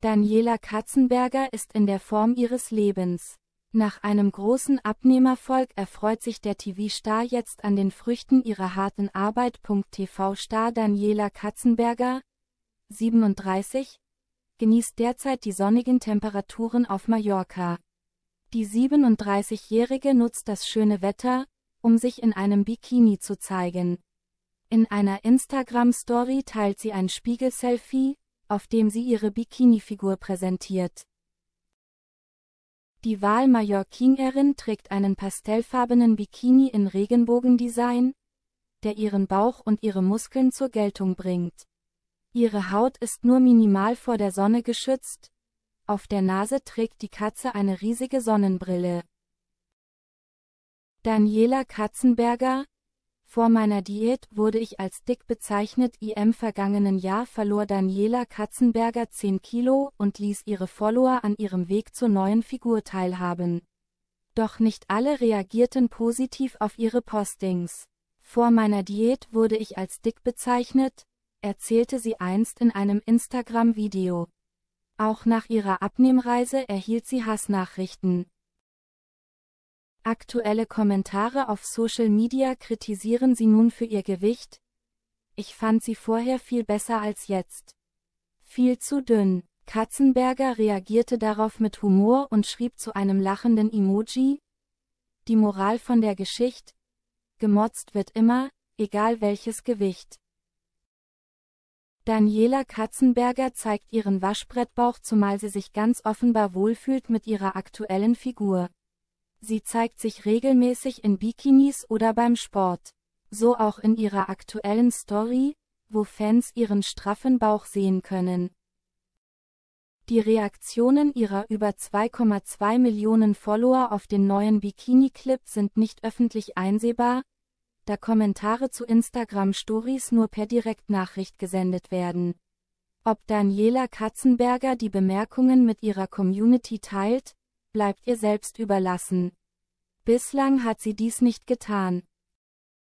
Daniela Katzenberger ist in der Form ihres Lebens. Nach einem großen Abnehmerfolg erfreut sich der TV-Star jetzt an den Früchten ihrer harten Arbeit. TV-Star Daniela Katzenberger, 37, genießt derzeit die sonnigen Temperaturen auf Mallorca. Die 37-Jährige nutzt das schöne Wetter, um sich in einem Bikini zu zeigen. In einer Instagram-Story teilt sie ein Spiegel-Selfie, auf dem sie ihre Bikini-Figur präsentiert. Die Wahl-Mallorquinerin trägt einen pastellfarbenen Bikini in Regenbogendesign, der ihren Bauch und ihre Muskeln zur Geltung bringt. Ihre Haut ist nur minimal vor der Sonne geschützt, auf der Nase trägt die Katze eine riesige Sonnenbrille. Daniela Katzenberger, vor meiner Diät wurde ich als dick bezeichnet. Im vergangenen Jahr verlor Daniela Katzenberger 10 Kilo und ließ ihre Follower an ihrem Weg zur neuen Figur teilhaben. Doch nicht alle reagierten positiv auf ihre Postings. Vor meiner Diät wurde ich als dick bezeichnet, erzählte sie einst in einem Instagram-Video. Auch nach ihrer Abnehmreise erhielt sie Hassnachrichten. Aktuelle Kommentare auf Social Media kritisieren sie nun für ihr Gewicht. Ich fand sie vorher viel besser als jetzt. Viel zu dünn. Katzenberger reagierte darauf mit Humor und schrieb zu einem lachenden Emoji, die Moral von der Geschichte, gemotzt wird immer, egal welches Gewicht. Daniela Katzenberger zeigt ihren Waschbrettbauch, zumal sie sich ganz offenbar wohlfühlt mit ihrer aktuellen Figur. Sie zeigt sich regelmäßig in Bikinis oder beim Sport. So auch in ihrer aktuellen Story, wo Fans ihren straffen Bauch sehen können. Die Reaktionen ihrer über 2,2 Millionen Follower auf den neuen Bikini-Clip sind nicht öffentlich einsehbar, da Kommentare zu Instagram-Stories nur per Direktnachricht gesendet werden. Ob Daniela Katzenberger die Bemerkungen mit ihrer Community teilt, bleibt ihr selbst überlassen. Bislang hat sie dies nicht getan.